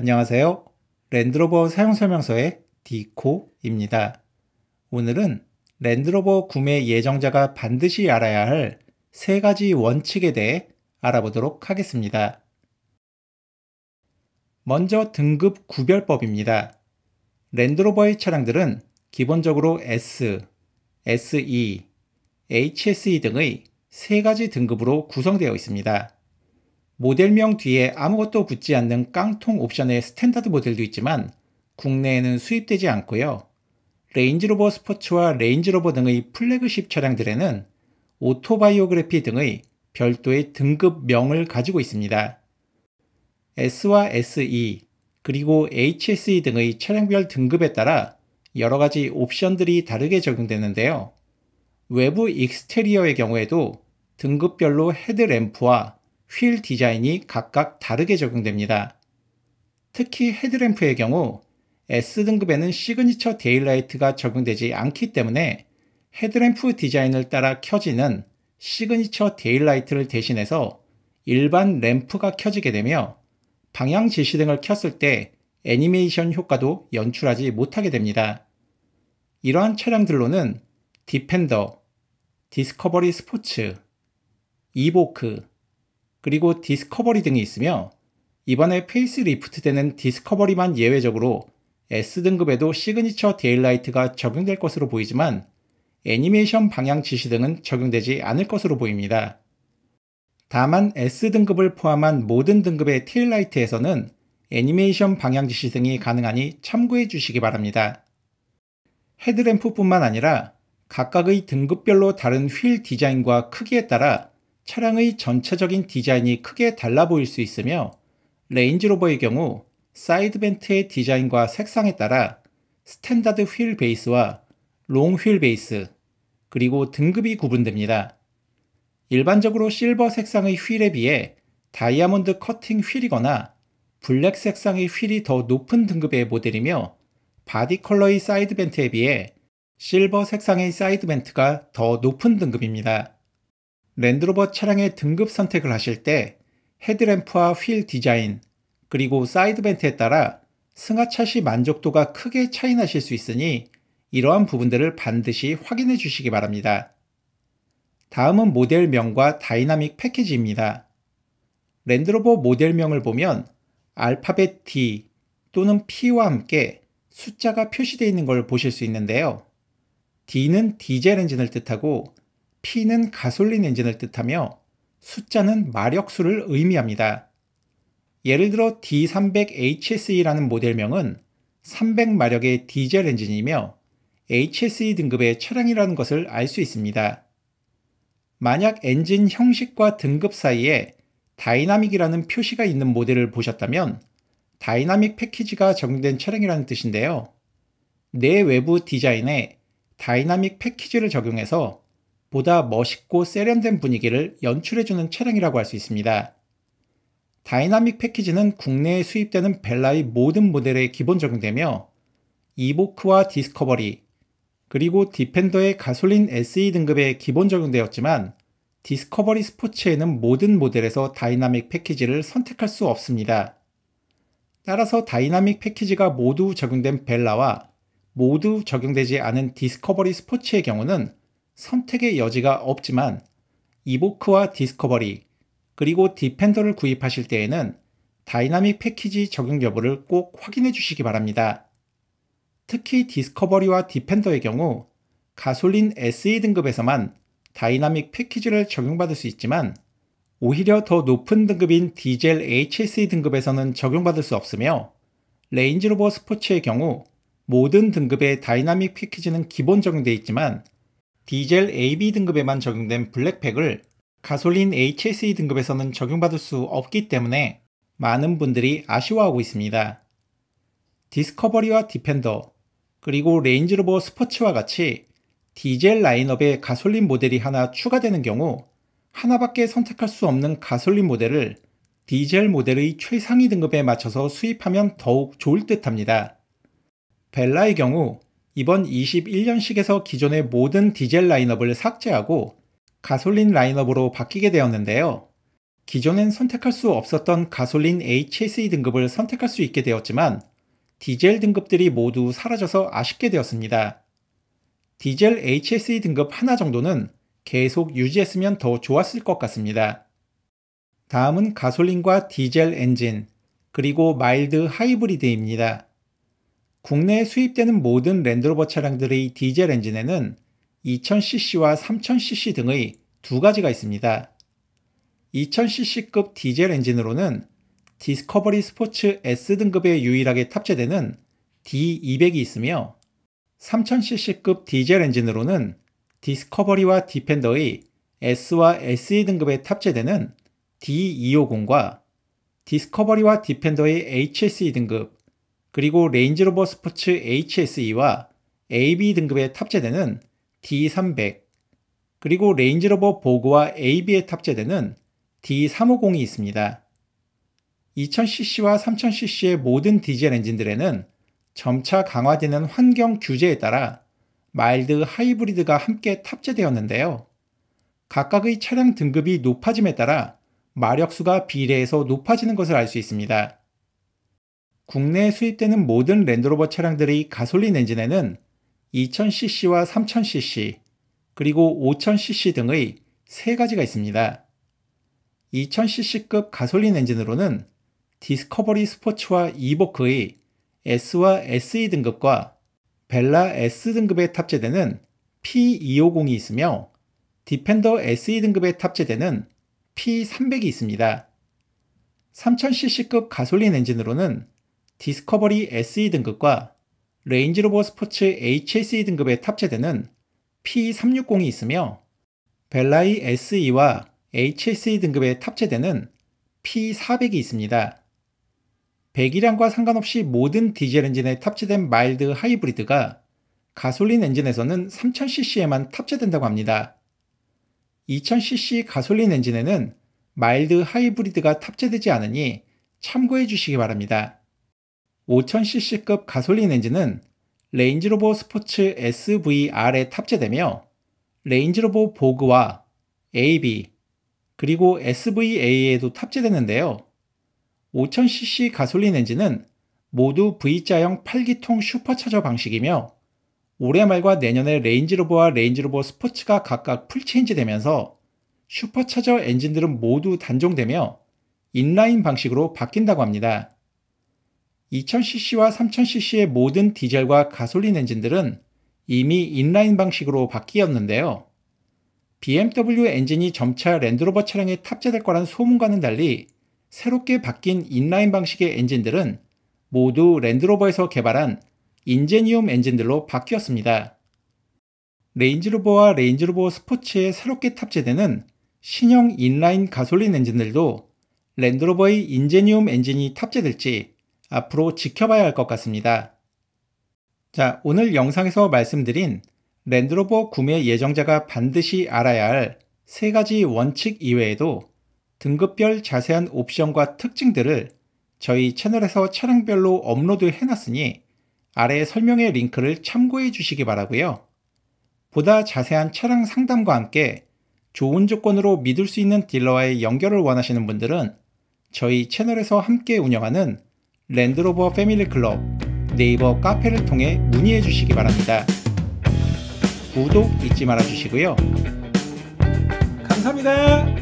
안녕하세요. 랜드로버 사용설명서의 디코입니다. 오늘은 랜드로버 구매 예정자가 반드시 알아야 할 세 가지 원칙에 대해 알아보도록 하겠습니다. 먼저 등급 구별법입니다. 랜드로버의 차량들은 기본적으로 S, SE, HSE 등의 세 가지 등급으로 구성되어 있습니다. 모델명 뒤에 아무것도 붙지 않는 깡통 옵션의 스탠다드 모델도 있지만 국내에는 수입되지 않고요. 레인지로버 스포츠와 레인지로버 등의 플래그십 차량들에는 오토바이오그래피 등의 별도의 등급명을 가지고 있습니다. S와 SE, 그리고 HSE 등의 차량별 등급에 따라 여러 가지 옵션들이 다르게 적용되는데요. 외부 익스테리어의 경우에도 등급별로 헤드램프와 휠 디자인이 각각 다르게 적용됩니다. 특히 헤드램프의 경우 S등급에는 시그니처 데일라이트가 적용되지 않기 때문에 헤드램프 디자인을 따라 켜지는 시그니처 데일라이트를 대신해서 일반 램프가 켜지게 되며 방향 지시등을 켰을 때 애니메이션 효과도 연출하지 못하게 됩니다. 이러한 차량들로는 디펜더, 디스커버리 스포츠, 이보크, 그리고 디스커버리 등이 있으며 이번에 페이스리프트 되는 디스커버리만 예외적으로 S등급에도 시그니처 데일라이트가 적용될 것으로 보이지만 애니메이션 방향 지시 등은 적용되지 않을 것으로 보입니다. 다만 S등급을 포함한 모든 등급의 테일라이트에서는 애니메이션 방향 지시 등이 가능하니 참고해 주시기 바랍니다. 헤드램프뿐만 아니라 각각의 등급별로 다른 휠 디자인과 크기에 따라 차량의 전체적인 디자인이 크게 달라 보일 수 있으며 레인지로버의 경우 사이드벤트의 디자인과 색상에 따라 스탠다드 휠 베이스와 롱 휠 베이스 그리고 등급이 구분됩니다. 일반적으로 실버 색상의 휠에 비해 다이아몬드 커팅 휠이거나 블랙 색상의 휠이 더 높은 등급의 모델이며 바디 컬러의 사이드벤트에 비해 실버 색상의 사이드벤트가 더 높은 등급입니다. 랜드로버 차량의 등급 선택을 하실 때 헤드램프와 휠 디자인 그리고 사이드 벤트에 따라 승하차 시 만족도가 크게 차이 나실 수 있으니 이러한 부분들을 반드시 확인해 주시기 바랍니다. 다음은 모델명과 다이나믹 패키지입니다. 랜드로버 모델명을 보면 알파벳 D 또는 P와 함께 숫자가 표시되어 있는 걸 보실 수 있는데요. D는 디젤 엔진을 뜻하고 P는 가솔린 엔진을 뜻하며 숫자는 마력수를 의미합니다. 예를 들어 D300HSE라는 모델명은 300마력의 디젤 엔진이며 HSE 등급의 차량이라는 것을 알 수 있습니다. 만약 엔진 형식과 등급 사이에 다이나믹이라는 표시가 있는 모델을 보셨다면 다이나믹 패키지가 적용된 차량이라는 뜻인데요. 내 외부 디자인에 다이나믹 패키지를 적용해서 보다 멋있고 세련된 분위기를 연출해주는 차량이라고 할 수 있습니다. 다이나믹 패키지는 국내에 수입되는 벨라의 모든 모델에 기본 적용되며 이보크와 디스커버리, 그리고 디펜더의 가솔린 SE 등급에 기본 적용되었지만 디스커버리 스포츠에는 모든 모델에서 다이나믹 패키지를 선택할 수 없습니다. 따라서 다이나믹 패키지가 모두 적용된 벨라와 모두 적용되지 않은 디스커버리 스포츠의 경우는 선택의 여지가 없지만 이보크와 디스커버리 그리고 디펜더를 구입하실 때에는 다이나믹 패키지 적용 여부를 꼭 확인해 주시기 바랍니다. 특히 디스커버리와 디펜더의 경우 가솔린 SE 등급에서만 다이나믹 패키지를 적용받을 수 있지만 오히려 더 높은 등급인 디젤 HSE 등급에서는 적용받을 수 없으며 레인지로버 스포츠의 경우 모든 등급의 다이나믹 패키지는 기본 적용돼 있지만 디젤 AB 등급에만 적용된 블랙팩을 가솔린 HSE 등급에서는 적용받을 수 없기 때문에 많은 분들이 아쉬워하고 있습니다. 디스커버리와 디펜더, 그리고 레인지로버 스포츠와 같이 디젤 라인업에 가솔린 모델이 하나 추가되는 경우 하나밖에 선택할 수 없는 가솔린 모델을 디젤 모델의 최상위 등급에 맞춰서 수입하면 더욱 좋을 듯 합니다. 벨라의 경우 이번 21년식에서 기존의 모든 디젤 라인업을 삭제하고 가솔린 라인업으로 바뀌게 되었는데요. 기존엔 선택할 수 없었던 가솔린 HSE 등급을 선택할 수 있게 되었지만 디젤 등급들이 모두 사라져서 아쉽게 되었습니다. 디젤 HSE 등급 하나 정도는 계속 유지했으면 더 좋았을 것 같습니다. 다음은 가솔린과 디젤 엔진, 그리고 마일드 하이브리드입니다. 국내에 수입되는 모든 랜드로버 차량들의 디젤 엔진에는 2000cc와 3000cc 등의 두 가지가 있습니다. 2000cc급 디젤 엔진으로는 디스커버리 스포츠 S 등급에 유일하게 탑재되는 D200이 있으며 3000cc급 디젤 엔진으로는 디스커버리와 디펜더의 S와 SE 등급에 탑재되는 D250과 디스커버리와 디펜더의 HSE 등급 그리고 레인지로버 스포츠 HSE와 AB 등급에 탑재되는 D300, 그리고 레인지로버 보그와 AB에 탑재되는 D350이 있습니다. 2000cc와 3000cc의 모든 디젤 엔진들에는 점차 강화되는 환경 규제에 따라 마일드 하이브리드가 함께 탑재되었는데요. 각각의 차량 등급이 높아짐에 따라 마력수가 비례해서 높아지는 것을 알 수 있습니다. 국내에 수입되는 모든 랜드로버 차량들의 가솔린 엔진에는 2000cc와 3000cc, 그리고 5000cc 등의 세 가지가 있습니다. 2000cc급 가솔린 엔진으로는 디스커버리 스포츠와 이보크의 S와 SE 등급과 벨라 S 등급에 탑재되는 P250이 있으며 디펜더 SE 등급에 탑재되는 P300이 있습니다. 3000cc급 가솔린 엔진으로는 디스커버리 SE 등급과 레인지로버 스포츠 HSE 등급에 탑재되는 P360이 있으며 벨라이 SE와 HSE 등급에 탑재되는 P400이 있습니다. 배기량과 상관없이 모든 디젤 엔진에 탑재된 마일드 하이브리드가 가솔린 엔진에서는 3000cc에만 탑재된다고 합니다. 2000cc 가솔린 엔진에는 마일드 하이브리드가 탑재되지 않으니 참고해 주시기 바랍니다. 5000cc급 가솔린 엔진은 레인지로버 스포츠 SVR에 탑재되며 레인지로버 보그와 AB 그리고 SVA에도 탑재되는데요. 5000cc 가솔린 엔진은 모두 V자형 8기통 슈퍼차저 방식이며 올해 말과 내년에 레인지로버와 레인지로버 스포츠가 각각 풀체인지되면서 슈퍼차저 엔진들은 모두 단종되며 인라인 방식으로 바뀐다고 합니다. 2000cc와 3000cc의 모든 디젤과 가솔린 엔진들은 이미 인라인 방식으로 바뀌었는데요. BMW 엔진이 점차 랜드로버 차량에 탑재될 거란 소문과는 달리 새롭게 바뀐 인라인 방식의 엔진들은 모두 랜드로버에서 개발한 인제니움 엔진들로 바뀌었습니다. 레인지로버와 레인지로버 스포츠에 새롭게 탑재되는 신형 인라인 가솔린 엔진들도 랜드로버의 인제니움 엔진이 탑재될지 앞으로 지켜봐야 할 것 같습니다. 자, 오늘 영상에서 말씀드린 랜드로버 구매 예정자가 반드시 알아야 할 세 가지 원칙 이외에도 등급별 자세한 옵션과 특징들을 저희 채널에서 차량별로 업로드 해놨으니 아래 설명의 링크를 참고해 주시기 바라고요. 보다 자세한 차량 상담과 함께 좋은 조건으로 믿을 수 있는 딜러와의 연결을 원하시는 분들은 저희 채널에서 함께 운영하는 랜드로버 패밀리 클럽 네이버 카페를 통해 문의해 주시기 바랍니다. 구독 잊지 말아 주시고요. 감사합니다.